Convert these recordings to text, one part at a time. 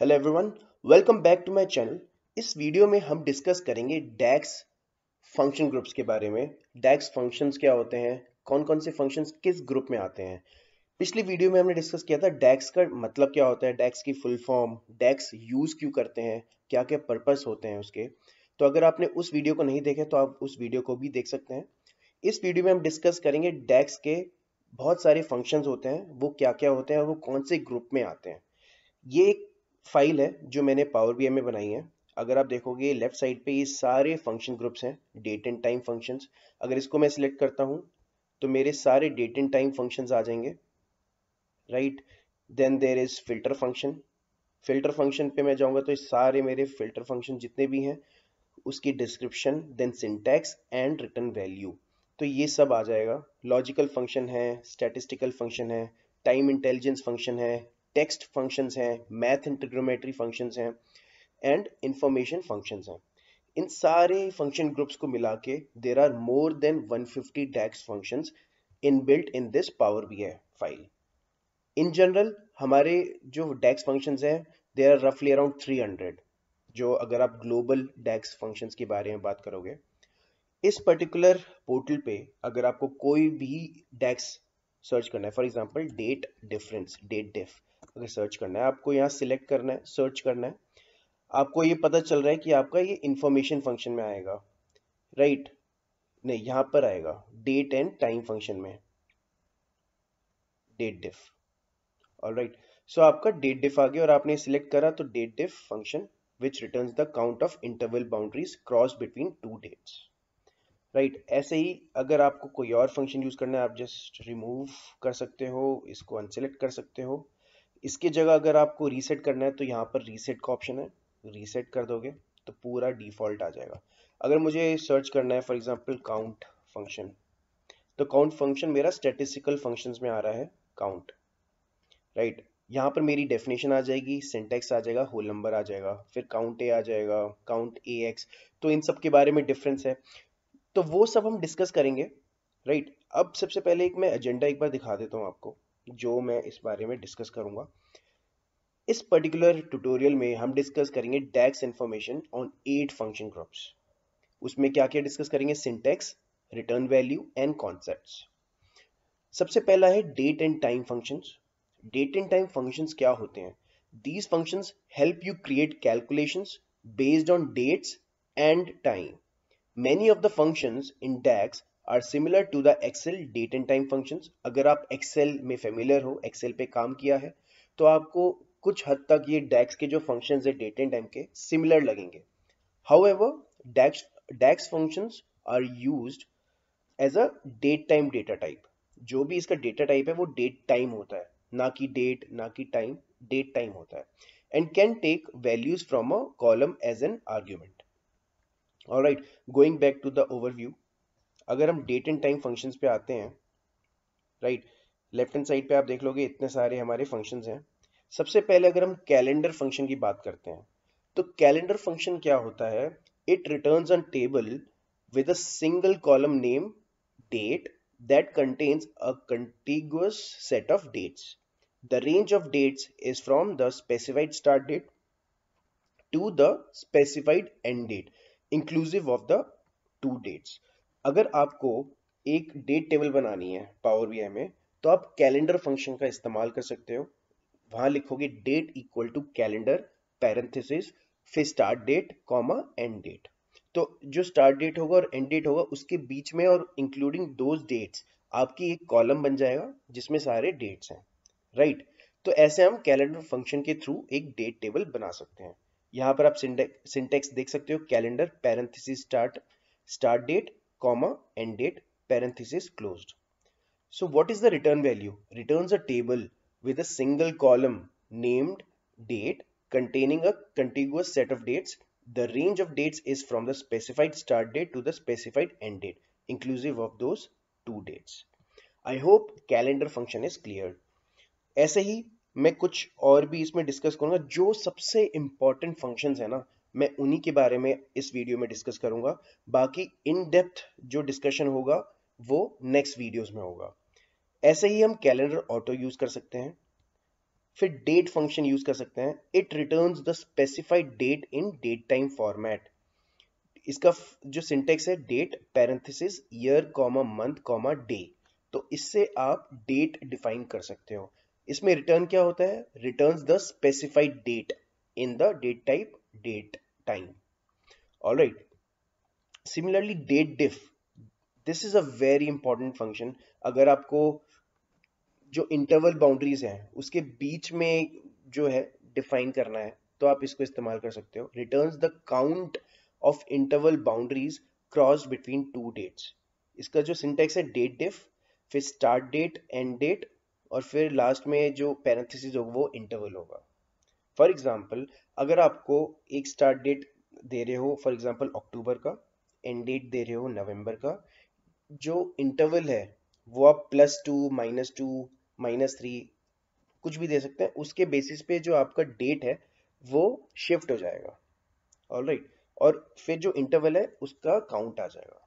Hello everyone welcome back to my channel इस वीडियो में हम डिस्कस करेंगे डैक्स फंक्शन ग्रुप्स के बारे में डैक्स फंक्शंस क्या होते हैं कौन कौन से फंक्शंस किस ग्रुप में आते हैं पिछली वीडियो में हमने डिस्कस किया था डैक्स का मतलब क्या होता है डैक्स की फुल फॉर्म डैक्स यूज़ क्यों करते हैं क्या क्या पर्पज होते हैं उसके तो अगर आपने उस वीडियो को नहीं देखा तो आप उस वीडियो को भी देख सकते हैं इस वीडियो में हम डिस्कस करेंगे डैक्स के बहुत सारे फंक्शंस होते हैं वो क्या क्या होते हैं वो कौन से ग्रुप में आते हैं ये एक फाइल है जो मैंने पावर बी में बनाई है अगर आप देखोगे लेफ्ट साइड पे ये सारे फंक्शन ग्रुप्स हैं डेट एंड टाइम फंक्शंस अगर इसको मैं सिलेक्ट करता हूँ तो मेरे सारे डेट एंड टाइम फंक्शंस आ जाएंगे right then there is filter function filter function पे मैं जाऊँगा तो ये सारे मेरे फिल्टर फंक्शन जितने भी हैं उसकी description then syntax and return value तो ये सब आ जाएगा लॉजिकल फंक्शन है स्टेटिस्टिकल फंक्शन है टाइम इंटेलिजेंस फंक्शन है टेक्स्ट फंक्शंस हैं मैथ इंटरग्रोमेट्री फंक्शंस हैं एंड इंफॉर्मेशन फंक्शंस हैं इन सारे फंक्शन ग्रुप्स को मिला के there are more than 150 DAX function in built in this power B I file in general हमारे जो डैक्स फंक्शंस हैं देर आर रफली अराउंड 300 जो अगर आप ग्लोबल डैक्स फंक्शंस के बारे में बात करोगे इस पर्टिकुलर पोर्टल पे अगर आपको कोई भी डैक्स सर्च करना है for example date difference date diff अगर सर्च करना है आपको यहाँ सिलेक्ट करना है सर्च करना है आपको ये पता चल रहा है कि आपका ये इंफॉर्मेशन फंक्शन में आएगा राइट right? नहीं यहाँ पर आएगा डेट एंड टाइम फंक्शन में date diff all right so आपका डेट डिफ आ गया और आपने सिलेक्ट करा तो date diff function which return the count of interval boundaries cross between two dates right ऐसे ही अगर आपको कोई और फंक्शन यूज करना है आप जस्ट रिमूव कर सकते हो इसको अनसेलेक्ट कर सकते हो इसके जगह अगर आपको रीसेट करना है तो यहाँ पर रीसेट का ऑप्शन है रीसेट कर दोगे तो पूरा डिफ़ॉल्ट आ जाएगा अगर मुझे सर्च करना है फॉर एग्जाम्पल काउंट फंक्शन तो काउंट फंक्शन मेरा स्टेटिस्टिकल फंक्शंस में आ रहा है काउंट राइट right. यहाँ पर मेरी डेफिनेशन आ जाएगी सिंटेक्स आ जाएगा होल नंबर आ जाएगा फिर काउंट ए आ जाएगा काउंट ए एक्स तो इन सब के बारे में डिफरेंस है तो वो सब हम डिस्कस करेंगे राइट right. अब सबसे पहले एक मैं एजेंडा एक बार दिखा देता हूँ आपको जो मैं इस बारे में डिस्कस करूंगा इस पर्टिकुलर ट्यूटोरियल में हम डिस्कस करेंगे DAX information on at function groups उसमें क्या क्या डिस्कस करेंगे syntax return value and concept सबसे पहला है date and time function date and time function क्या होते हैं these function help you create calculation based on dates and time Many of the function in DAX are similar to the Excel date and time functions अगर आप Excel में familiar हो Excel पे काम किया है तो आपको कुछ हद तक ये डैक्स के जो फंक्शन है डेट एंड टाइम के सिमिलर लगेंगे however DAX DAX function are use as a date time data type जो भी इसका डेटा टाइप है वो डेट टाइम होता है ना कि डेट ना कि टाइम डेट टाइम होता है and can take values from a column as an argument all right going back to the overview अगर हम डेट एंड टाइम फंक्शन पे आते हैं राइट लेफ्ट एंड साइड पे आप देख लोगे इतने सारे हमारे फंक्शन हैं सबसे पहले अगर हम कैलेंडर फंक्शन की बात करते हैं तो कैलेंडर फंक्शन क्या होता है it return on table with single column name date that contains a contiguous set of dates the range of dates is from the specified start date to the specified end date inclusive of the two dates अगर आपको एक date table बनानी है power B में तो आप calendar function का इस्तेमाल कर सकते हो वहां लिखोगे date equal to calendar parenthesis फिर start date comma end date तो जो स्टार्ट डेट होगा और एंड डेट होगा उसके बीच में और इंक्लूडिंग दोज डेट्स आपकी एक कॉलम बन जाएगा जिसमें सारे डेट्स हैं राइट right? तो ऐसे हम कैलेंडर फंक्शन के थ्रू एक डेट टेबल बना सकते हैं यहाँ पर आप सिंटेक्स देख सकते हो calendar parenthesis start start date comma, end date, parenthesis closed. So what is the return value? Returns a table with a single column named date containing a contiguous set of dates. The range of dates is from the specified start date to the specified end date, inclusive of those two dates. I hope calendar function is clear ऐसे ही मैं कुछ और भी इसमें discuss करूंगा जो सबसे इंपॉर्टेंट फंक्शंस है ना मैं उन्हीं के बारे में इस वीडियो में डिस्कस करूंगा बाकी इन डेप्थ जो डिस्कशन होगा वो नेक्स्ट वीडियोस में होगा ऐसे ही हम कैलेंडर ऑटो यूज कर सकते हैं फिर डेट फंक्शन यूज कर सकते हैं it return the specified date in date time format इसका जो सिंटेक्स है date parenthesis year comma month comma day तो इससे आप डेट डिफाइन कर सकते हो इसमें रिटर्न क्या होता है return the specified date in the date type date time all right similarly date diff this is a very important function agar aapko जो इंटरवल बाउंड्रीज हैं उसके बीच में जो है डिफाइन करना है तो आप इसको इस्तेमाल कर सकते हो return the count of interval boundaries cross between two dates इसका जो सिंटेक्स है डेट डिफ फिर स्टार्ट डेट एंड डेट और फिर लास्ट में जो पैरेंथिस होगा वो इंटरवल होगा फॉर एग्जाम्पल अगर आपको एक स्टार्ट डेट दे रहे हो फॉर एग्जाम्पल अक्टूबर का एंड डेट दे रहे हो नवंबर का जो इंटरवल है वो आप plus two minus two minus three कुछ भी दे सकते हैं उसके बेसिस पे जो आपका डेट है वो शिफ्ट हो जाएगा ऑल right. और फिर जो इंटरवल है उसका काउंट आ जाएगा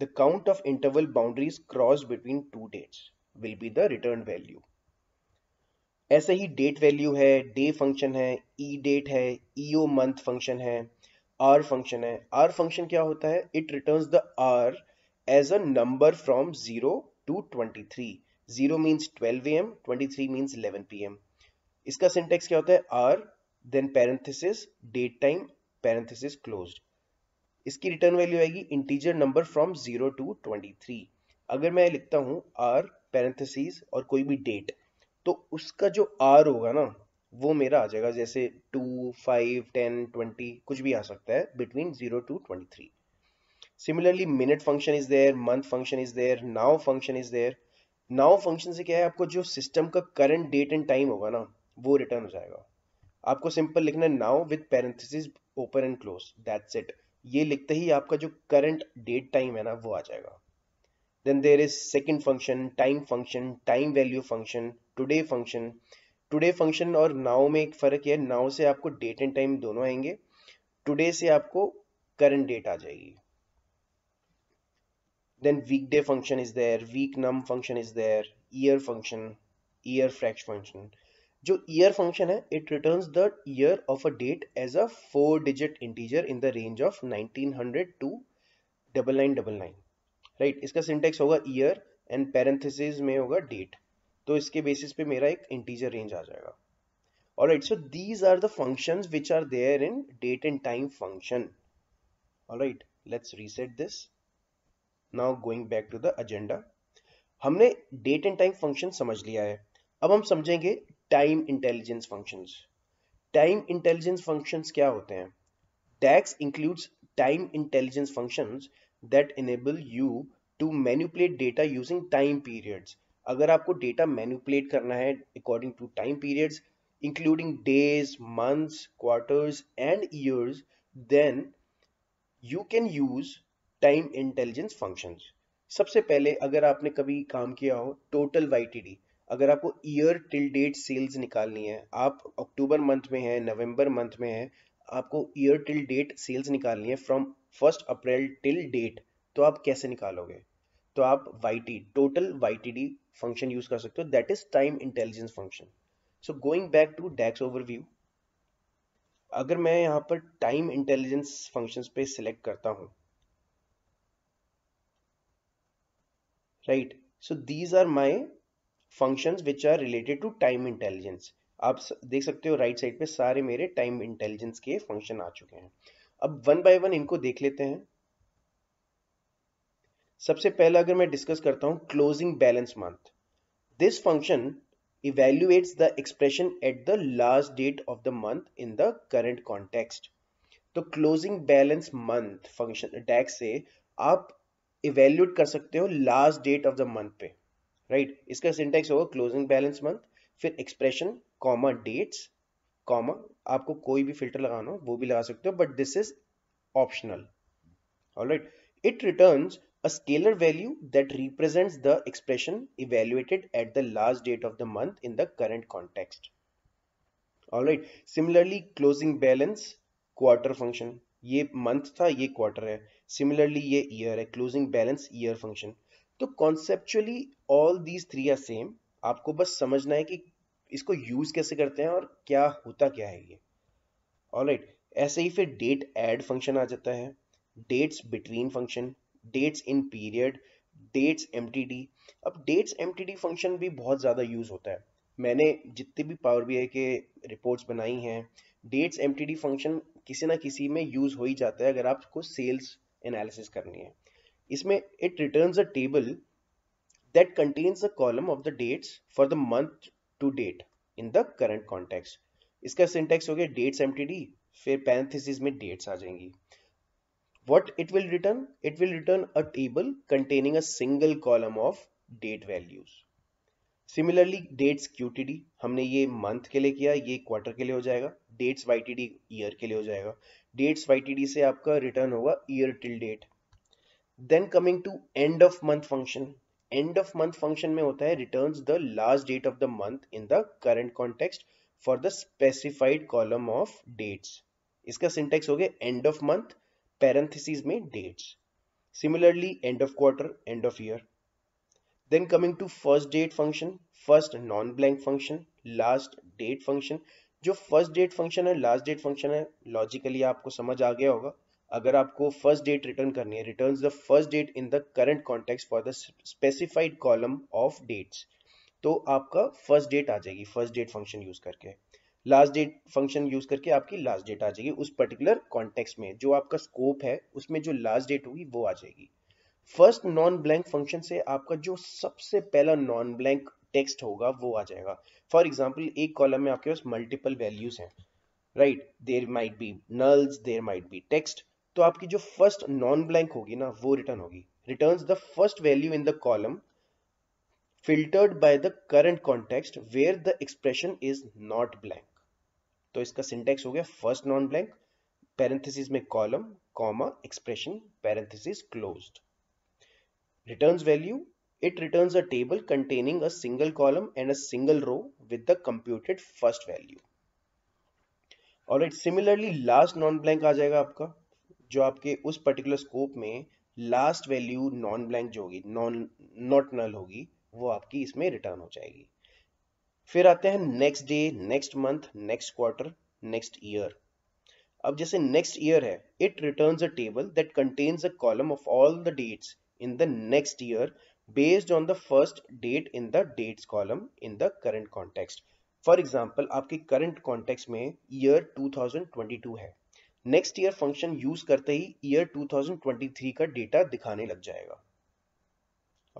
the count of interval boundaries cross between two dates will be the return value ऐसे ही डेट वैल्यू है डे फंक्शन है ई e डेट है ईओ मंथ फंक्शन है आर फंक्शन है आर फंक्शन क्या होता है it returns the hour as a number from zero to twenty three zero means twelve A M twenty three means eleven P M इसका syntax क्या होता है are then parenthesis date time parenthesis close इसकी return value आएगी integer number from zero to twenty three अगर मैं लिखता हूँ आर पैरेंथिस और कोई भी डेट तो उसका जो आर होगा ना वो मेरा आ जाएगा जैसे टू फाइव टेन ट्वेंटी कुछ भी आ सकता है between zero to twenty three similarly minute function is there month function is there now function is there now function से क्या है आपको जो सिस्टम का करंट डेट एंड टाइम होगा ना वो रिटर्न हो जाएगा आपको सिंपल लिखना है now with parenthesis open and close that's it ये लिखते ही आपका जो करंट डेट टाइम है ना वो आ जाएगा then there is second function time function time value function today function today function और नाउ में एक फर्क है नाउ से आपको डेट एंड टाइम दोनों आएंगे टुडे से आपको करंट डेट आ जाएगी then weekday function is there week num function is there year function year frac function जो ईयर फंक्शन है it returns the year of a date as a four digit integer in the range of 1900 to double nine double nine right इसका syntax होगा year end parenthesis में होगा date तो इसके basis पे मेरा एक इंटीजर रेंज आ जाएगा और right so these are the functions which are there in date and time function right let's reset this now going back to the agenda हमने डेट एंड टाइम फंक्शन समझ लिया है अब हम समझेंगे time intelligence functions time intelligence functions क्या होते हैं DAX includes time intelligence functions that enable you to manipulate data using time periods अगर आपको डेटा मैनिपुलेट करना है according to time periods including days months quarters and years then you can use time intelligence functions सबसे पहले अगर आपने कभी काम किया हो टोटल वाईटीडी अगर आपको ईयर टिल डेट सेल्स निकालनी है आप अक्टूबर मंथ में हैं नवंबर मंथ में हैं आपको ईयर टिल डेट सेल्स निकालनी है from first April till date तो आप कैसे निकालोगे तो आप T total Y T D function use कर सकते हो that is time intelligence function so going back to DAX overview अगर मैं यहाँ पर टाइम इंटेलिजेंस फंक्शन पे सिलेक्ट करता हूँ right so these are my function which are related to time intelligence आप देख सकते हो राइट right साइड पे सारे मेरे टाइम इंटेलिजेंस के फंक्शन आ चुके हैं अब वन बाय वन इनको देख लेते हैं सबसे पहला अगर मैं डिस्कस करता हूं closing balance month this function evaluates the expression at the last date of the month in the current context तो closing balance month function DAX से आप इवेल्यूट कर सकते हो last date of the month पे right right? इसका syntax होगा closing balance month फिर एक्सप्रेशन कॉमा डेट्स कॉमा आपको कोई भी फिल्टर लगाना हो वो भी लगा सकते हो but this is optional all right it returns a scalar value that represents the expression evaluated at the last date of the month in the current context. all right similarly closing balance quarter function ये month था ये quarter है similarly ये year है closing balance year function तो conceptually all these three are same aapko bas samajhna hai ki isko use kaise karte hain aur kya hota kya hai ye all right. aise hi fir date add function aa jata hai dates between function dates in period dates M अब dates M function भी बहुत ज़्यादा use होता है मैंने जितने भी power B के रिपोर्ट्स बनाई हैं डेट्स एम फंक्शन किसी ना किसी में यूज़ हो ही जाता है अगर आपको सेल्स एनालिसिस करनी है इसमें it returns a table that contains the column of the dates for the month to date in the current context इसका सिंटेक्स हो गया डेट्स एम फिर पैंथिस में डेट्स आ जाएंगी what it will return it will return a table containing a single column of date values similarly dates QTD हमने ये month के लिए किया ये क्वार्टर के लिए हो जाएगा डेट्स YTD ईयर के लिए हो जाएगा डेट्स YTD से आपका रिटर्न होगा year till date then coming to end of month function end of month function में होता है returns the last date of the month in the current context for the specified column of dates इसका syntax हो गया end of month parentheses में dates. Similarly, end of quarter, end of year. Then coming to first date function, first non-blank function, last date function. जो first date function है last date function है logically आपको समझ आ गया होगा अगर आपको फर्स्ट डेट रिटर्न करनी है return the first date in the current context for the specified column of dates तो आपका फर्स्ट डेट आ जाएगी फर्स्ट डेट फंक्शन यूज करके लास्ट डेट फंक्शन यूज करके आपकी लास्ट डेट आ जाएगी उस पर्टिकुलर कॉन्टेक्स्ट में जो आपका स्कोप है उसमें जो लास्ट डेट होगी वो आ जाएगी फर्स्ट नॉन ब्लैंक फंक्शन से आपका जो सबसे पहला नॉन ब्लैंक टेक्स्ट होगा वो आ जाएगा फॉर एग्जाम्पल एक कॉलम में आपके पास मल्टीपल वैल्यूज हैं right there might be nulls there might be text तो आपकी जो फर्स्ट नॉन ब्लैंक होगी ना वो रिटर्न होगी return the first value in the column filtered by the current context where the expression is not blank तो इसका syntax हो गया फर्स्ट नॉन ब्लैंक पैरेंथेसिस में column comma expression parenthesis closed value it returns a table containing a single column and a single row with the computed first value और it similarly last non blank आ जाएगा आपका जो आपके उस particular scope में last value non blank जो होगी नॉन नॉट नल होगी वो आपकी इसमें रिटर्न हो जाएगी फिर आते हैं next day next month next quarter next year अब जैसे नेक्स्ट ईयर है it return a table that contains a column of all the dates in the next year based on the first date in the dates column in the current context for example आपके current context में year 2022 है next year function use करते ही year 2023 का data दिखाने लग जाएगा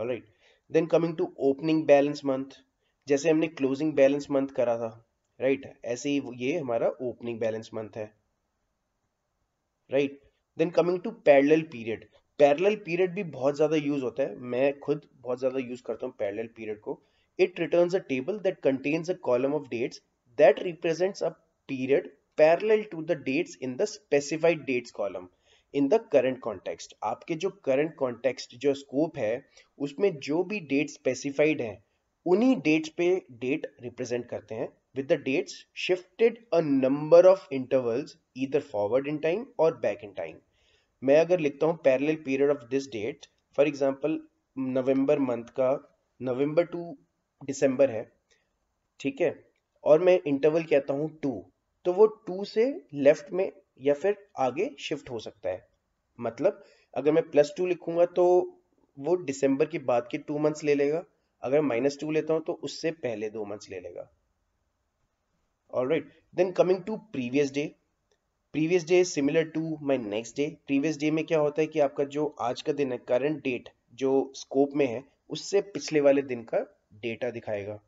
alright then coming to opening balance month जैसे हमने क्लोजिंग बैलेंस मंथ करा था राइट right? ऐसे ही ये हमारा ओपनिंग बैलेंस मंथ है right then coming to parallel period parallel period भी बहुत ज़्यादा यूज होता है मैं खुद बहुत ज़्यादा यूज करता हूँ पैरेलल पीरियड को it returns a table that contains a column of dates that represents a period parallel to the dates in the specified dates column in the current context आपके जो करंट कॉन्टेक्स्ट जो scope है उसमें जो भी date specified है उन्हीं dates पे डेट रिप्रेजेंट करते हैं with the dates shifted a number of intervals इधर फॉरवर्ड इन टाइम और बैक इन टाइम मैं अगर लिखता हूँ parallel period of this date for example November month का नवंबर टू दिसंबर है ठीक है और मैं इंटरवल कहता हूँ टू तो वो टू से लेफ्ट में या फिर आगे शिफ्ट हो सकता है मतलब अगर मैं प्लस टू लिखूंगा तो वो दिसंबर के बाद के टू मंथ्स ले लेगा अगर माइनस टू लेता हूं तो उससे पहले दो मंथ्स ले लेगा all right then coming to previous day previous day similar to my next day previous day में क्या होता है कि आपका जो आज का दिन है करंट डेट जो स्कोप में है उससे पिछले वाले दिन का डेटा दिखाएगा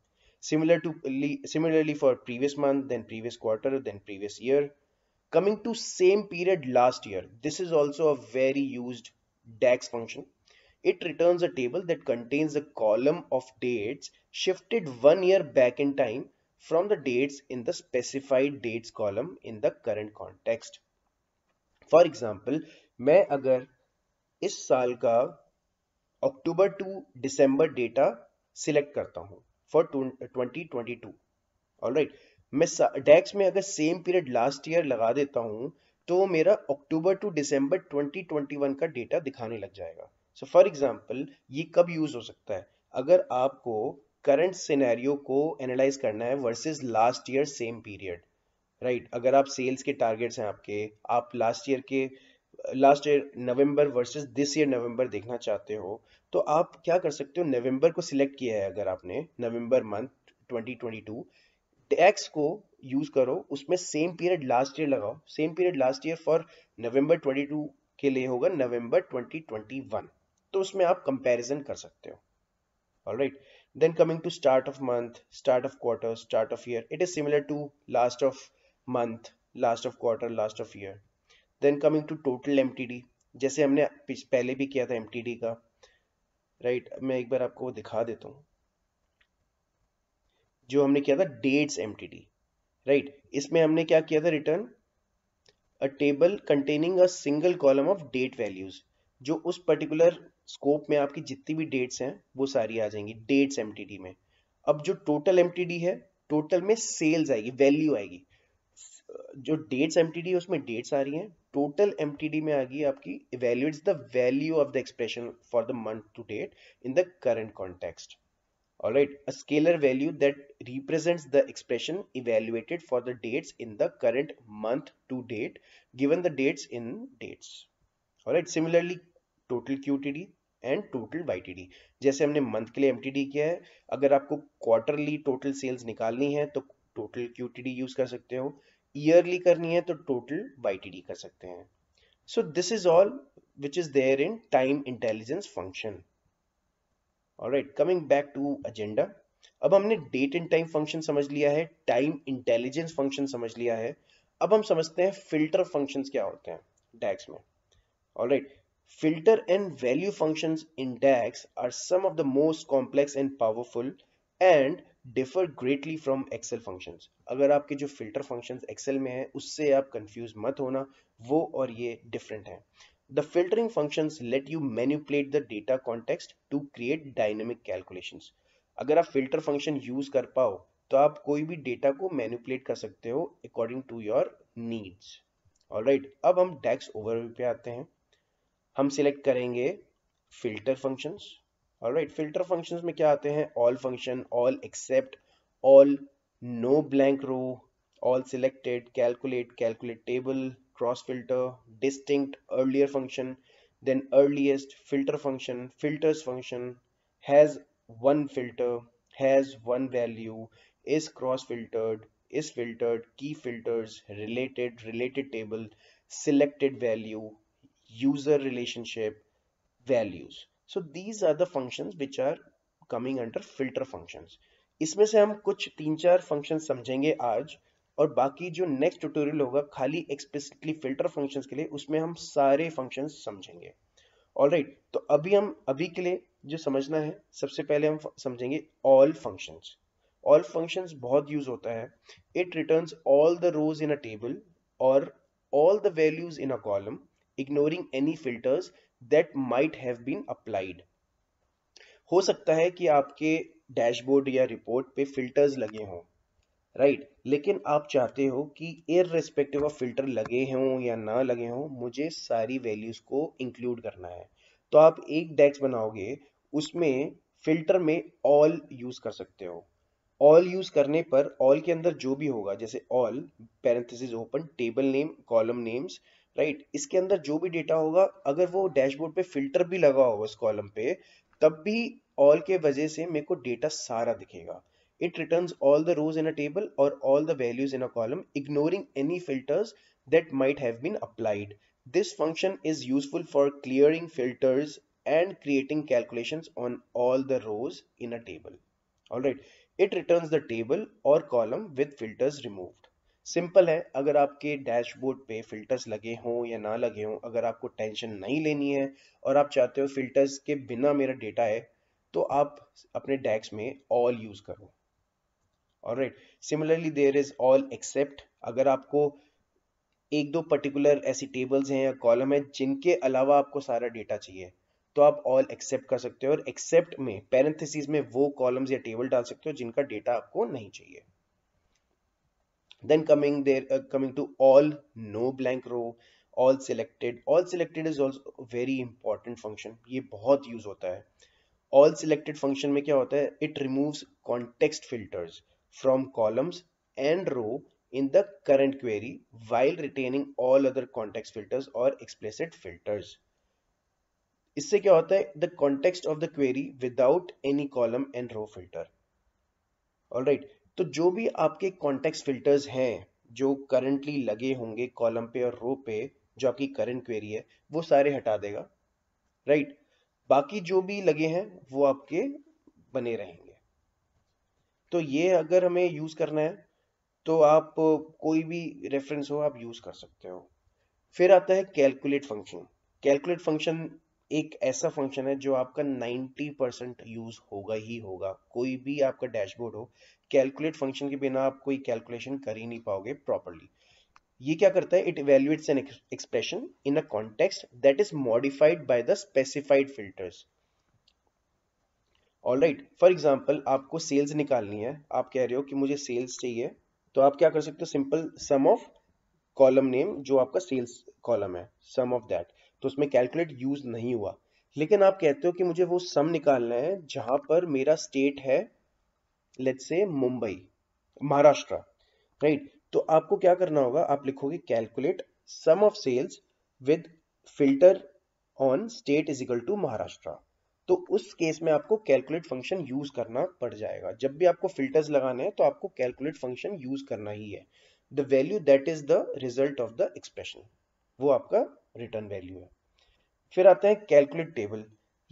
similar to similarly for previous month then previous quarter then previous year coming to same period last year this is also a very use DAX function it returns a table that contains a column of dates shifted one year back in time from the dates in the specified dates column in the current context. For example, मैं अगर इस साल का October to December data select करता हूँ for 2022 alright मैं डैक्स में अगर सेम पीरियड लास्ट ईयर लगा देता हूँ तो मेरा अक्टूबर टू दिसंबर 2021 का डेटा दिखाने लग जाएगा सो फॉर एग्जाम्पल ये कब यूज हो सकता है अगर आपको करंट सिनेरियो को एनालाइज करना है versus last year same period right अगर आप सेल्स के टारगेट्स हैं आपके आप लास्ट ईयर के last year November versus this year November देखना चाहते हो तो आप क्या कर सकते हो नवंबर को सिलेक्ट किया है अगर आपने नवंबर मंथ 2022 टैक्स को यूज करो उसमें सेम पीरियड लास्ट ईयर लगाओ same period last year for November 22 के लिए होगा नवंबर 2021 तो उसमें आप कंपेरिजन कर सकते हो right then coming to start of month start of quarter start of year it is similar to last of month last of quarter last of year then coming to total M जैसे हमने पहले भी किया था M का right right? मैं एक बार आपको वो दिखा देता हूँ जो हमने किया था डेट्स एम राइट इसमें हमने क्या किया था return a table containing a single column of date values जो उस पर्टिकुलर स्कोप में आपकी जितनी भी डेट्स हैं वो सारी आ जाएंगी डेट्स एम में अब जो टोटल एम है टोटल में सेल्स आएगी वैल्यू आएगी जो डेट्स एम है उसमें डेट्स आ रही हैं टोटल एम में आ गई आपकी evaluates the value of the expression for the month to date in the current context All right, a scalar value that represents the expression evaluated for the dates in the current month to date, given the dates in dates. All right, similarly, total Q and total Y जैसे हमने month के लिए M किया है अगर आपको quarterly total sales निकालनी है तो टोटल क्यू यूज कर सकते हो ईयरली करनी है तो टोटल वाई कर सकते हैं so this is all which is there in time intelligence function Alright, coming back to agenda अब हमने डेट एंड टाइम फंक्शन समझ लिया है टाइम इंटेलिजेंस फंक्शन समझ लिया है अब हम समझते हैं फिल्टर फंक्शंस क्या होते हैं डैक्स में alright right. Filter and value functions in DAX are some of the most complex and powerful and differ greatly from Excel functions. अगर आपके जो filter functions Excel में हैं उससे आप confused मत होना वो और ये different हैं. The filtering functions let you manipulate the data context to create dynamic calculations. अगर आप filter function use कर पाओ तो आप कोई भी data को manipulate कर सकते हो according to your needs. All right, अब हम DAX overview पे आते हैं हम सिलेक्ट करेंगे filter functions right filter function में क्या आते हैं all function all except all no blank row all selected calculate calculate table cross filter distinct earlier function then earliest filter function filter function has one filter has one value is cross filter is filter की filter related related table selected value user relationship, values. So these are the functions which are coming under filter functions. इसमें से हम कुछ तीन चार function समझेंगे आज और बाकी जो नेक्स्ट ट्यूटोरियल होगा खाली एक्सप्लिसिटली फिल्टर फंक्शंस के लिए उसमें हम सारे फंक्शंस समझेंगे ऑलराइट right, तो अभी हम अभी के लिए जो समझना है सबसे पहले हम समझेंगे ऑल फंक्शंस ऑल फंक्शंस बहुत यूज होता है it returns all the rows in a table और all the values in a column ignoring any filters that might have been applied हो सकता है कि आपके डैशबोर्ड या रिपोर्ट पे फिल्टर्स लगे हों राइट right? लेकिन आप चाहते हो कि एयर रेस्पेक्टिव ऑफ फिल्टर लगे हों या ना लगे हों मुझे सारी वैल्यूज़ को इंक्लूड करना है तो आप एक डेक्स बनाओगे उसमें फिल्टर में ऑल यूज़ कर सकते हो ऑल यूज़ करने पर ऑल के अंदर जो भी होगा जैसे all parenthesis open table name column names right right? इसके अंदर जो भी डेटा होगा अगर वो डैशबोर्ड पे फिल्टर भी लगा होगा उस कॉलम पे तब भी ऑल के वजह से मेरे को डेटा सारा दिखेगा it return all the rows in a table और all the values in a column ignoring any filters that might have been applied this function is useful for clearing filters and creating calculation on all the rows in a table. Alright, it return the table और column with filters removed simple है अगर आपके dashboard पे filters लगे हों या ना लगे हों अगर आपको टेंशन नहीं लेनी है और आप चाहते हो फिल्टर्स के बिना मेरा डेटा है तो आप अपने डैक्स में ऑल यूज़ करो और right similarly there is all except अगर आपको एक दो पर्टिकुलर ऐसी टेबल्स हैं या कॉलम है जिनके अलावा आपको सारा डेटा चाहिए तो आप ऑल एक्सेप्ट कर सकते हो और एक्सेप्ट में पैरेंथिस में वो कॉलम्स या टेबल डाल सकते हो जिनका डेटा आपको नहीं चाहिए then coming there uh, coming to all no blank row all selected all selected is also a very important function ye bahut use hota hai all selected function mein kya hota hai it removes context filters from columns and row in the current query while retaining all other context filters or explicit filters इससे क्या होता है the context of the query without any column and row filter all right तो जो भी आपके context filters हैं जो करंटली लगे होंगे कॉलम पे और रो पे जो आपकी करंट क्वेरी है वो सारे हटा देगा राइट right? बाकी जो भी लगे हैं वो आपके बने रहेंगे तो ये अगर हमें यूज़ करना है तो आप कोई भी रेफरेंस हो आप यूज़ कर सकते हो फिर आता है कैलकुलेट फंक्शन कैलकुलेट फंक्शन एक ऐसा फंक्शन है जो आपका 90 परसेंट यूज होगा ही होगा कोई भी आपका डैशबोर्ड हो कैलकुलेट फंक्शन के बिना आप कोई कैलकुलेशन कर ही नहीं पाओगे प्रॉपरली ये क्या करता है it evaluates an expression in a context that is modified by the specified filters all right for example आपको सेल्स निकालनी है आप कह रहे हो कि मुझे सेल्स चाहिए तो आप क्या कर सकते हो simple sum of column name जो आपका सेल्स कॉलम है सम ऑफ दैट तो उसमें कैलकुलेट यूज नहीं हुआ लेकिन आप कहते हो कि मुझे वो सम निकालना है जहां पर मेरा स्टेट है लेट से मुंबई महाराष्ट्र राइट तो आपको क्या करना होगा आप लिखोगे calculate sum of sales with filter on state is equal to Maharashtra तो उस केस में आपको कैलकुलेट फंक्शन यूज करना पड़ जाएगा जब भी आपको फिल्टर्स लगाने हैं तो आपको कैलकुलेट फंक्शन यूज करना ही है the value that is the result of the expression वो आपका रिटर्न वैल्यू है फिर आते हैं कैलकुलेट टेबल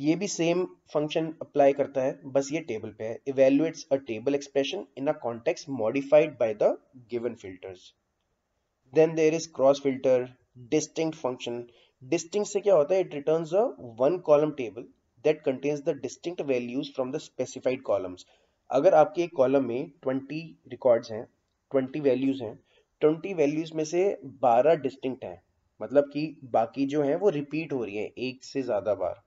ये भी सेम फंक्शन अप्लाई करता है बस ये टेबल पे है evaluates a table expression in a context modified by the given filters then there is cross filter distinct function distinct से क्या होता है it return a one column table that contains the distinct values from the specified columns अगर आपके एक column में twenty records हैं twenty values हैं ट्वेंटी वैल्यूज में से बारह डिस्टिंक्ट हैं मतलब कि बाकी जो है वो रिपीट हो रही है एक से ज्यादा बार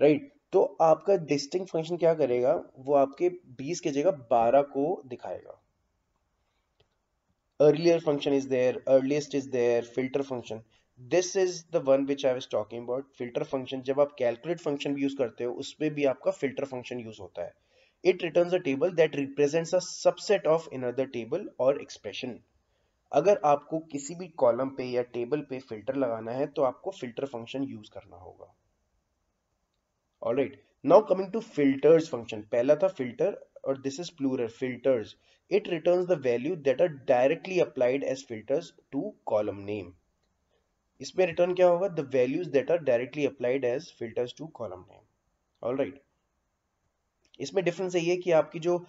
राइट तो आपका डिस्टिंग फंक्शन क्या करेगा वो आपके 20 के जगह 12 को दिखाएगा earlier function is there earliest is there filter function this is the one which I was talking about filter function जब आप कैलकुलेट फंक्शन भी यूज करते हो उसमें भी आपका फिल्टर फंक्शन यूज होता है it return a table that represents a subset of another table और एक्सप्रेशन अगर आपको किसी भी कॉलम पे या टेबल पे फिल्टर लगाना है तो आपको फिल्टर फंक्शन यूज करना होगा all right now coming to filters function पहला था फिल्टर और this is plural filters it return the value that are directly applied as filters to column name इसमें रिटर्न क्या होगा the values that are directly applied as filters to column name all right इसमें difference यही है कि आपकी जो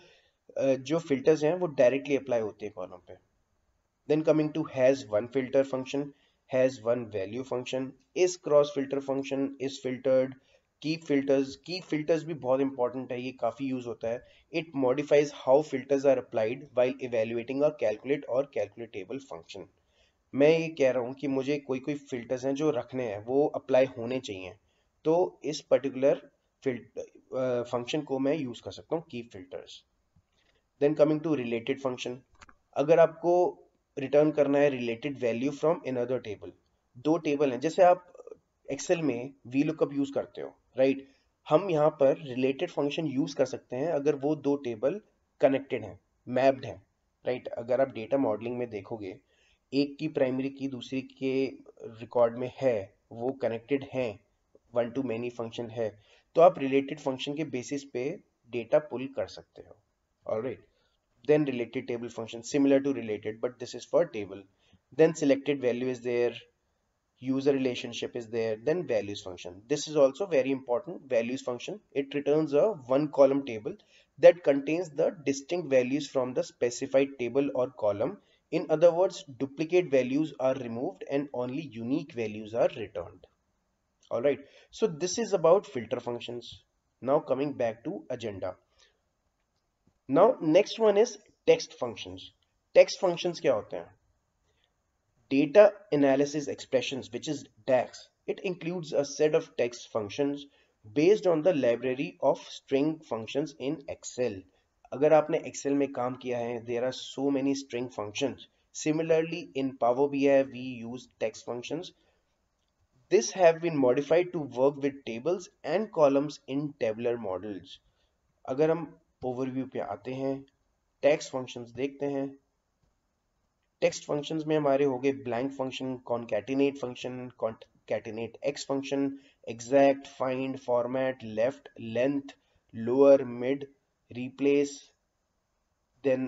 जो फिल्टर्स हैं वो डायरेक्टली अप्लाई होते हैं कॉलम पे Then coming to has one filter function, has one value function, is cross filter function, is filtered, keep filters की फिल्टर्स भी बहुत इंपॉर्टेंट है ये काफ़ी यूज़ होता है it modifies how filters are applied while evaluating a calculate और calculatable function मैं ये कह रहा हूँ कि मुझे कोई कोई फिल्टर्स हैं जो रखने हैं वो अप्लाई होने चाहिए तो इस पर्टिकुलर फिल्टर फंक्शन को मैं यूज़ कर सकता हूँ की filters then coming to related function अगर आपको रिटर्न करना है related value from another table दो टेबल हैं जैसे आप एक्सेल में वी लुकअप यूज करते हो राइट हम यहाँ पर रिलेटेड फंक्शन यूज कर सकते हैं अगर वो दो टेबल कनेक्टेड हैं मैप्ड हैं राइट अगर आप डेटा मॉडलिंग में देखोगे एक की प्राइमरी की दूसरी के रिकॉर्ड में है वो कनेक्टेड हैं वन टू मैनी फंक्शन है तो आप रिलेटेड फंक्शन के बेसिस पे डेटा पुल कर सकते हो alright then related table function similar to related but this is for table then selected value is there user relationship is there then values function this is also very important values function it returns a one column table that contains the distinct values from the specified table or column in other words duplicate values are removed and only unique values are returned all right so this is about filter functions now coming back to agenda now, next one is text functions. Text functions, क्या होते हैं data analysis expressions which is DAX. It includes a set of text functions based on the library of string functions in Excel. अगर आपने Excel में काम किया there are so many string functions. Similarly in Power BI we use text functions. This have been modified to work with tables and columns in tabular models. अगर overview पे आते हैं text functions देखते हैं text functions में हमारे हो गए blank function concatenate function catenate X function exact find format left length lower mid replace then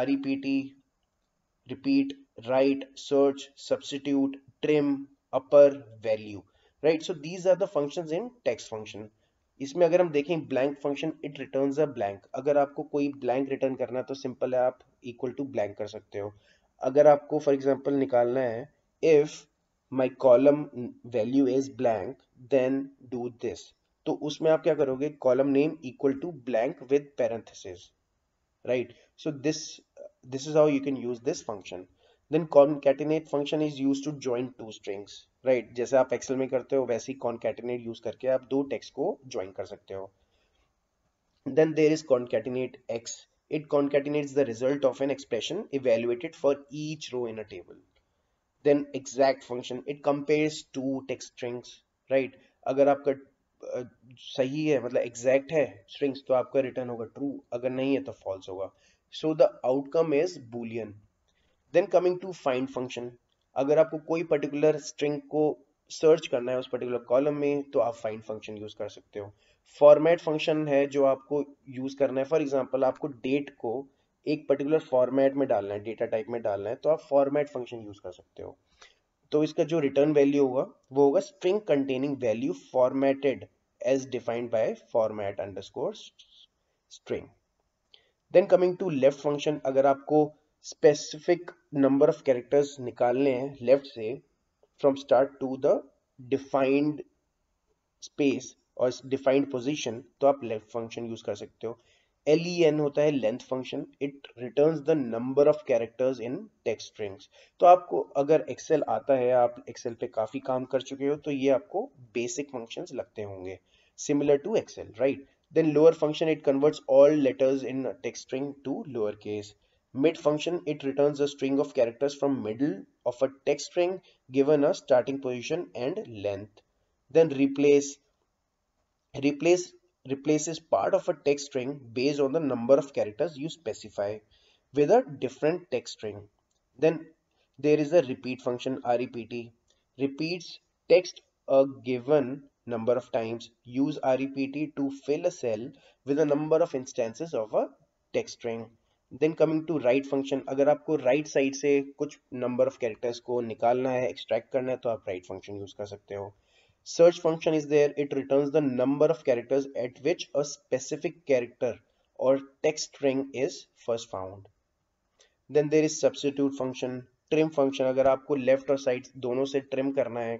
REPT repeat right search substitute trim upper value right so these are the functions in text function इसमें अगर हम देखें blank function it return a blank अगर आपको कोई blank return करना है तो सिंपल है आप इक्वल टू ब्लैंक कर सकते हो अगर आपको फॉर एग्जाम्पल निकालना है if my column value is blank then do this तो उसमें आप क्या करोगे column name equal to blank with right so this this is how you can use this function then concatenate function is use to join two strings right right, जैसे आप Excel में करते हो वैसे ही कॉनकैटिनेट यूज करके आप दो text को ज्वाइन कर सकते हो then there is concatenate X it concatenate the result of an expression evaluated for each row in table then exact function it compares two text strings right अगर आपका सही है मतलब एग्जैक्ट है स्ट्रिंग्स तो आपका रिटर्न होगा ट्रू अगर नहीं है तो फॉल्स होगा so the outcome is boolean then coming to find function अगर आपको कोई पर्टिकुलर स्ट्रिंग को सर्च करना है उस पर्टिकुलर कॉलम में तो आप फाइंड फंक्शन यूज कर सकते हो फॉर्मेट फंक्शन है जो आपको यूज करना है फॉर एग्जाम्पल आपको डेट को एक पर्टिकुलर फॉर्मेट में डालना है डेटा टाइप में डालना है तो आप फॉर्मेट फंक्शन यूज कर सकते हो तो इसका जो रिटर्न वैल्यू होगा वो होगा string containing value formatted as defined by format underscore string then coming to left function अगर आपको स्पेसिफिक नंबर ऑफ कैरेक्टर्स निकालने हैं लेफ्ट से from start to the defined space और डिफाइंड पोजीशन तो आप लेफ्ट फंक्शन यूज कर सकते हो एल ई एन होता है length function it returns the number of characters in text strings तो आपको अगर एक्सेल आता है आप एक्सेल पे काफ़ी काम कर चुके हो तो ये आपको बेसिक फंक्शंस लगते होंगे similar to Excel right then lower function it converts all letters in text string to lower case mid function it returns a string of characters from middle of a text string given a starting position and length then replace replace replaces part of a text string based on the number of characters you specify with a different text string then there is a repeat function rept repeats text a given number of times use rept to fill a cell with a number of instances of a text string then coming to right function अगर आपको right right side से कुछ number of characters को निकालना है extract करना है तो आप राइट फंक्शन यूज कर सकते हो search function is there it returns the number of characters at which a specific character or text string is first found then there is substitute function trim function अगर आपको left और side दोनों से trim करना है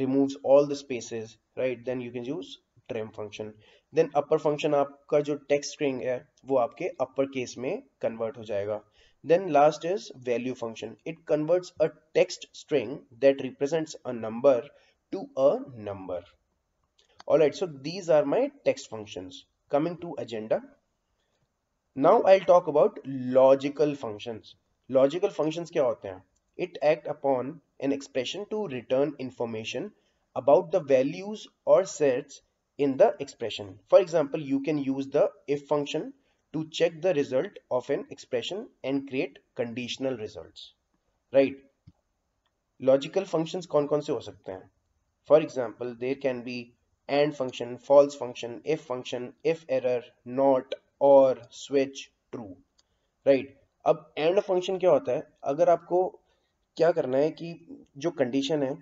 remove all the spaces right then you can use trim function then upper function आपका जो text string है वो आपके अपर केस में कन्वर्ट हो जाएगा then last is value function it converts a text string that represents a number to a number all right so these are my text functions coming to agenda now I talk about logical functions logical functions क्या होते हैं it act upon an expression to return information about the values or sets in the expression. For example, you can use the if function to check the result of an expression and create conditional results. Right? Logical functions कौन कौन se ho sakte hain For example, there can be and function, false function, if function, if error, not, or, switch, true. Right? ab and function kya hota hai agar aapko kya karna hai ki jo condition hai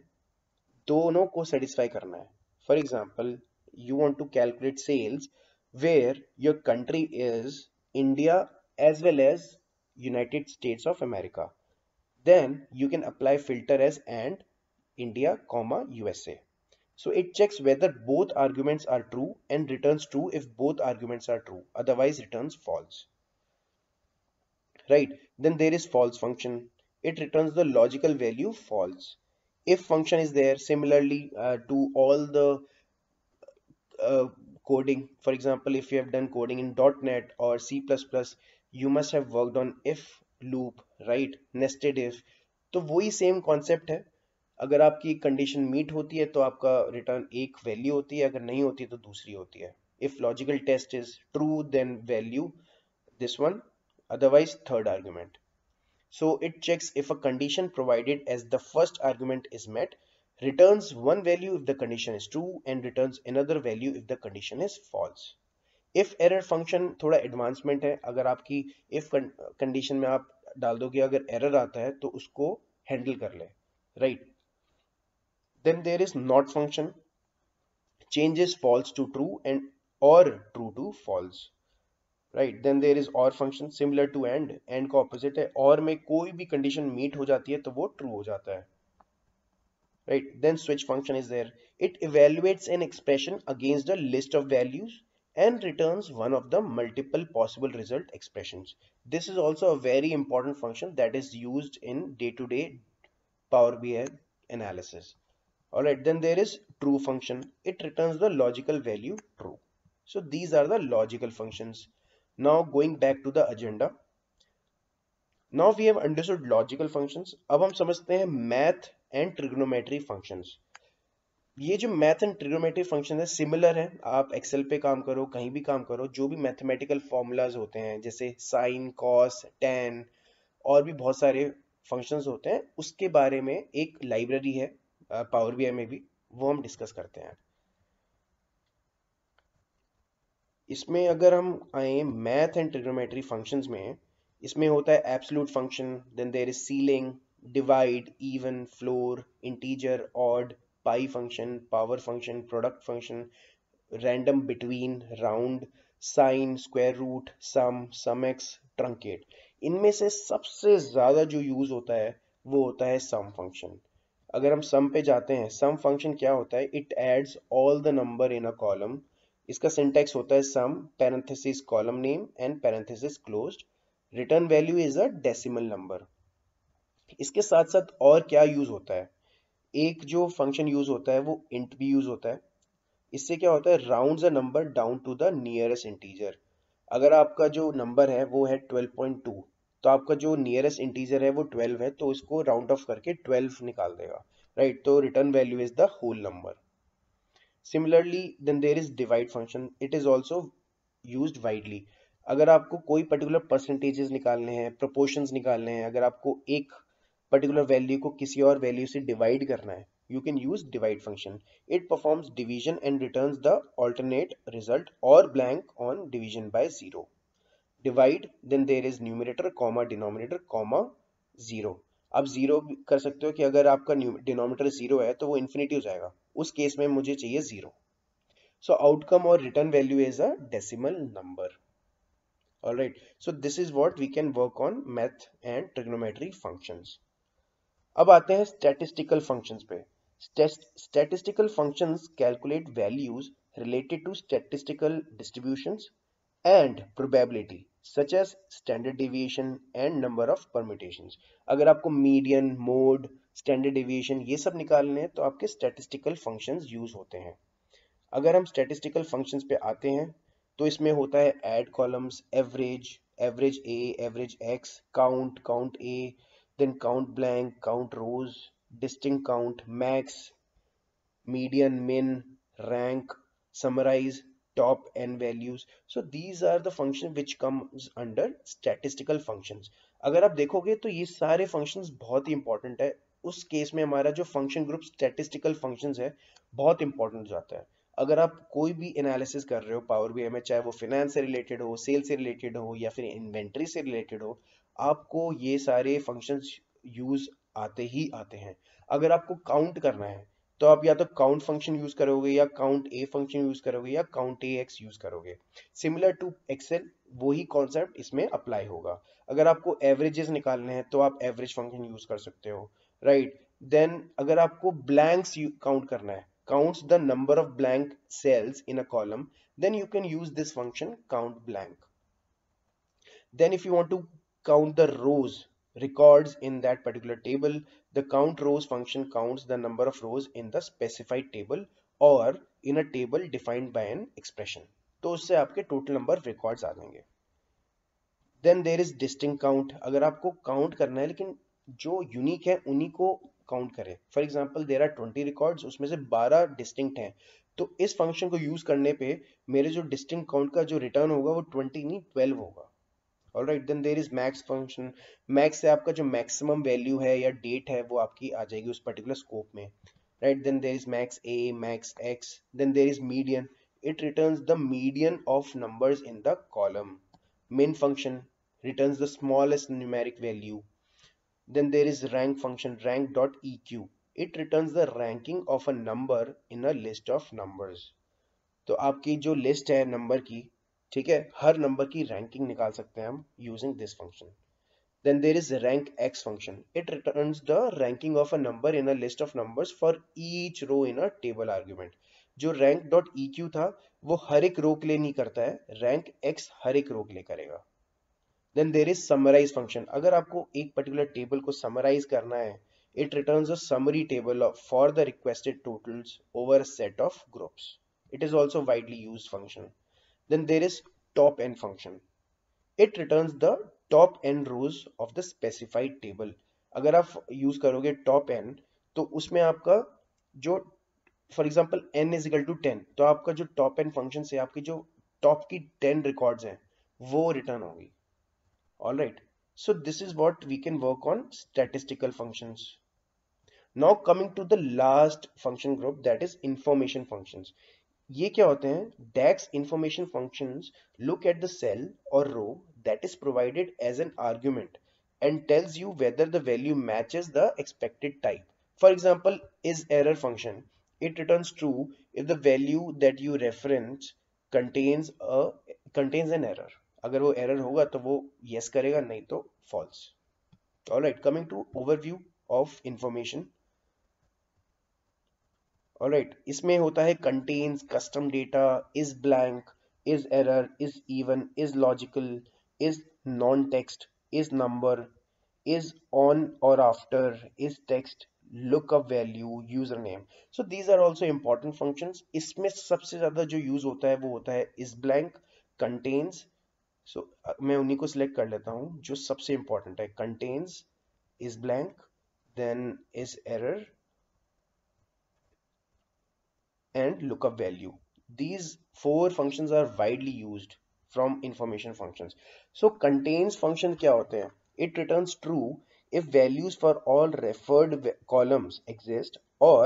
dono ko satisfy karna hai for example you want to calculate sales where your country is India as well as United States of America. Then you can apply filter as and India, comma USA. So it checks whether both arguments are true and returns true if both arguments are true. Otherwise returns false. Right. Then there is false function. It returns the logical value false. If function is there similarly uh, to all the Uh, coding for example if you have done coding in .NET or C++ you must have worked on if loop right nested if तो वही same concept है अगर आपकी condition meet होती है तो आपका return एक वैल्यू होती है अगर नहीं होती है, तो दूसरी होती है if logical test is true then value this one otherwise third argument so it checks if a condition provided as the first argument is met returns one value if the condition is true and returns another value if the condition is false. if error function थोड़ा advancement है अगर आपकी if condition में आप डाल दो कि अगर error आता है तो उसको handle कर ले right then there is not function changes false to true and or true to false right then there is or function similar to and and का ऑपोजिट है और में कोई भी कंडीशन मीट हो जाती है तो वो ट्रू हो जाता है right then switch function is there it evaluates an expression against a list of values and returns one of the multiple possible result expressions this is also a very important function that is used in day-to-day -day power bi analysis all right then there is true function it returns the logical value true so these are the logical functions now going back to the agenda now we have understood logical functions अब हम समझते हैं math and trigonometry functions ये जो math and trigonometry function है similar है आप Excel पे काम करो कहीं भी काम करो जो भी मैथमेटिकल फॉर्मूलाज होते हैं जैसे साइन कॉस टेन और भी बहुत सारे फंक्शंस होते हैं उसके बारे में एक लाइब्रेरी है पावर बी में भी वो हम डिस्कस करते हैं इसमें अगर हम आए मैथ एंड ट्रिग्नोमेट्री फंक्शंस में इसमें होता है absolute function then there is ceiling divide, even, floor, integer, odd, pi function, power function, product function, random between, round, sine square root sum sum X truncate इनमें से सबसे ज़्यादा जो use होता है वो होता है सम फंक्शन अगर हम सम पे जाते हैं सम फंक्शन क्या होता है it adds all the number in a column इसका सिंटेक्स होता है sum parenthesis column name and parenthesis closed return value is a decimal number इसके साथ साथ और क्या यूज होता है एक जो फंक्शन यूज होता है वो इंट भी यूज होता है इससे क्या होता है round number down to the nearest integer अगर आपका जो नंबर है वो है 12.2 तो आपका जो नियरेस्ट इंटीजर है वो 12 है तो इसको राउंड ऑफ करके 12 निकाल देगा राइट तो return value is the whole number similarly then there is divide function it is also use widely अगर आपको कोई पर्टिकुलर परसेंटेजेस निकालने हैं प्रपोर्शंस निकालने हैं अगर आपको एक पर्टिकुलर वैल्यू को किसी और वैल्यू से डिवाइड करना है you can use divide function it performs division and returns the alternate result or blank on division by zero divide then there is numerator comma denominator comma zero अब zero कर सकते हो कि अगर आपका डिनोमिनेटर जीरो है तो वो इन्फिनिटी हो जाएगा उस केस में मुझे चाहिए जीरो सो आउटकम और return value is a decimal number alright so this is what we can work on math and trigonometry functions अब आते हैं स्टैटिस्टिकल फंक्शंस पे statistical functions calculate values related to statistical distributions and probability such as standard deviation and number of permutation अगर आपको median mode standard deviation ये सब निकालने हैं तो आपके स्टैटिस्टिकल फंक्शंस यूज होते हैं अगर हम स्टैटिस्टिकल फंक्शंस पे आते हैं तो इसमें होता है add columns average average A average X count count A then count blank, count rows, distinct count, max, median, min, rank, summarize, top n values. So these are the function which comes under statistical functions. agar aap dekhoge to ye sare functions bahut hi important है उस case में हमारा जो function group statistical functions है बहुत important jata hai अगर आप कोई भी एनालिसिस कर रहे हो पावर बी एम चाहे वो फिनेंस से रिलेटेड हो सेल से रिलेटेड हो या फिर इन्वेंट्री से रिलेटेड हो आपको ये सारे फंक्शंस यूज आते ही आते हैं अगर आपको काउंट करना है तो आप या तो काउंट फंक्शन यूज करोगे या काउंट ए फंक्शन यूज करोगे या काउंट ए एक्स यूज करोगे सिमिलर टू एक्सेल वही कॉन्सेप्ट इसमें अप्लाई होगा अगर आपको एवरेजेस निकालने हैं तो आप एवरेज फंक्शन यूज कर सकते हो राइट right? देन अगर आपको ब्लैंक्स काउंट करना है count the number of blank cells in a column then you can use this function count blank then if you want to count the rows records in that particular table the count rows function counts the number of rows in the specified table or in a table defined by an expression तो उससे आपके total number records आ जाएंगे then there is distinct count अगर आपको count करना है लेकिन जो यूनिक है उन्हीं को काउंट करें for example there are twenty records उसमें से बारह डिस्टिंक्ट हैं तो इस फंक्शन को यूज करने पे मेरे जो डिस्टिंक्ट काउंट का जो रिटर्न होगा वो ट्वेंटी नहीं ट्वेल्व होगा alright then there is max function max से आपका जो मैक्सिमम वैल्यू है या डेट है वो आपकी आ जाएगी उस पर्टिकुलर स्कोप में right then there is max A max X then there is median it returns the median of numbers in the column min function returns the smallest numeric value then there is rank function rank dot E Q it return the ranking of a number in a list of numbers तो आपकी जो list है number की ठीक है हर number की ranking निकाल सकते हैं हम using this function then there is rank X function it return the ranking of a number in list of number for each row in table argument जो रैंक डॉट ई क्यू था वो हर एक रो के लिए नहीं करता है रैंक एक्स हर एक रो के लिए करेगा then there is summarize function अगर आपको एक पर्टिकुलर टेबल को समराइज करना है it return summary table for the requested total over set of groups it is also widely use function Then there is top n function. It returns the top n rows of the specified table. agar aap use karoge top n to usme aapka jo for example n is equal to 10 to aapka jo top N function se aapki jo top ki 10 records hain wo return hongi all right so this is what we can work on statistical functions now coming to the last function group that is information functions ये क्या होते हैं DAX information function look at the cell or row that is provided as an argument and tells you whether the value matches the expected type for example is error function it return true if the value that you reference contains contains an error अगर वो error होगा तो वो yes करेगा नहीं तो false all right coming to overview of information right right, इसमें होता है contains custom data is blank is error is even is logical is non text is number is odd or after is text lookup value user name so these are also important function इसमें सबसे ज्यादा जो use होता है वो होता है is blank contains सो मैं उन्हीं को सिलेक्ट कर लेता हूँ जो सबसे इंपॉर्टेंट है contains is blank then is error and lookup value these four functions are widely used from information functions so contains function kya hote hain it returns true if values for all referred columns exist or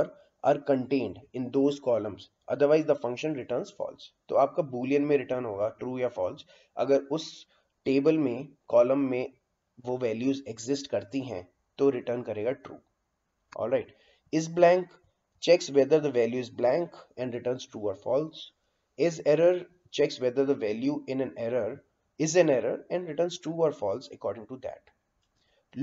are contained in those columns otherwise the function returns false to aapka boolean mein return hoga true ya false agar us table में column में वो values exist करती हैं तो return करेगा true alright is blank checks whether the value is blank and returns true or false. Is error checks whether the value in an error is an error and returns true or false according to that.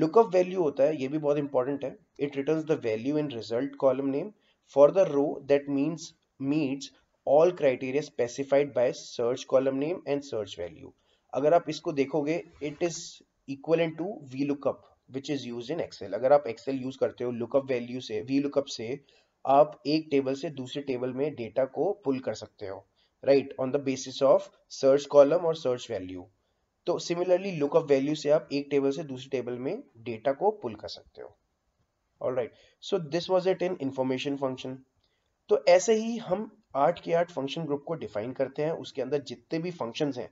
Lookup value होता है ये भी बहुत important है. It returns the value in result column name for the row that means meets all criteria specified by search column name and search value. अगर आप इसको देखोगे it is equivalent to VLOOKUP which is used in Excel. अगर आप Excel use करते हो lookup value से VLOOKUP से आप एक टेबल से दूसरे टेबल में डेटा को पुल कर सकते हो right on the basis of search column और सर्च वैल्यू तो सिमिलरली लुकअप वैल्यू से आप एक टेबल से दूसरे टेबल में डेटा को पुल कर सकते हो all right so this was it in information function तो ऐसे ही हम आठ के आठ फंक्शन ग्रुप को डिफाइन करते हैं उसके अंदर जितने भी फंक्शन हैं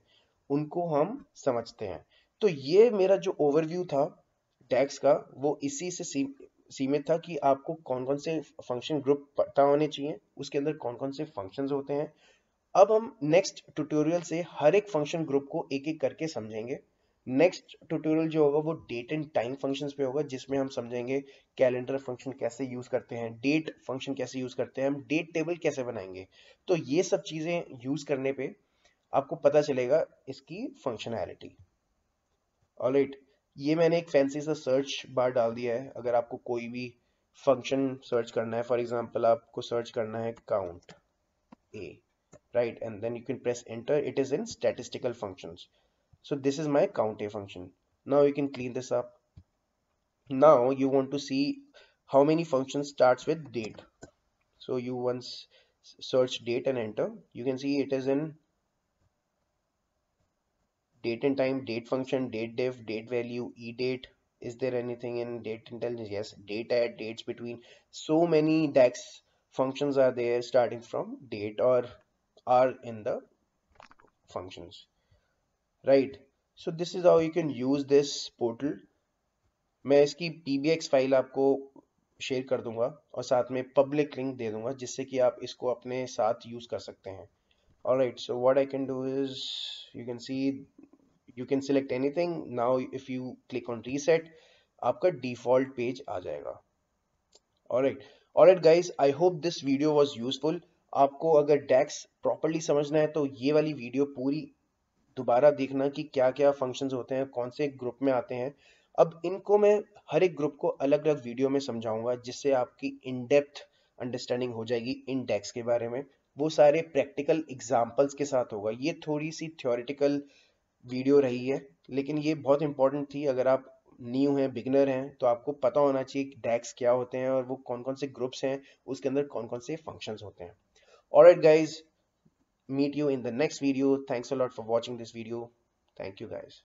उनको हम समझते हैं तो ये मेरा जो ओवरव्यू था टैक्स का वो इसी से सीमित था कि आपको कौन कौन से फंक्शन ग्रुप पता होने चाहिए उसके अंदर कौन कौन से फंक्शंस होते हैं अब हम नेक्स्ट ट्यूटोरियल से हर एक फंक्शन ग्रुप को एक एक करके समझेंगे नेक्स्ट ट्यूटोरियल जो होगा वो डेट एंड टाइम फंक्शंस पे होगा जिसमें हम समझेंगे कैलेंडर फंक्शन कैसे यूज करते हैं डेट फंक्शन कैसे यूज करते हैं हम डेट टेबल कैसे बनाएंगे तो ये सब चीजें यूज करने पे आपको पता चलेगा इसकी फंक्शनैलिटी ऑलराइट ये मैंने एक फैंसी सा सर्च बार डाल दिया है अगर आपको कोई भी फंक्शन सर्च करना है फॉर एग्जाम्पल आपको सर्च करना है count A right and then you can press enter it is in statistical function so this is my count A function now you can clean this up now you want to see how many function start with date so you once search date and enter you can see it is in date and time date function date div date value e date is there anything in date intelligence yes date add dates between so many dex functions are there starting from date or are in the functions right so this is how you can use this portal मैं इसकी pbx file आपको share कर दूंगा और साथ में public link दे दूंगा जिससे कि आप इसको अपने साथ यूज कर सकते हैं all right so what i can do is you can see you can select anything now if you click on reset आपका डिफॉल्ट पेज आ जाएगा और right guys I hope this video was useful आपको अगर डैक्स properly समझना है तो ये वाली वीडियो पूरी दोबारा देखना कि क्या क्या फंक्शंस होते हैं कौन से ग्रुप में आते हैं अब इनको मैं हर एक ग्रुप को अलग अलग वीडियो में समझाऊंगा जिससे आपकी इन डेप्थ अंडरस्टैंडिंग हो जाएगी इन डैक्स के बारे में वो सारे प्रैक्टिकल एग्जाम्पल्स के साथ होगा ये थोड़ी सी थ्योरेटिकल वीडियो रही है लेकिन ये बहुत इंपॉर्टेंट थी अगर आप न्यू हैं बिगनर हैं तो आपको पता होना चाहिए कि डैक्स क्या होते हैं और वो कौन कौन से ग्रुप्स हैं उसके अंदर कौन कौन से फंक्शंस होते हैं और at guys meet you in the next video thanks a lot for watching this video thank you guys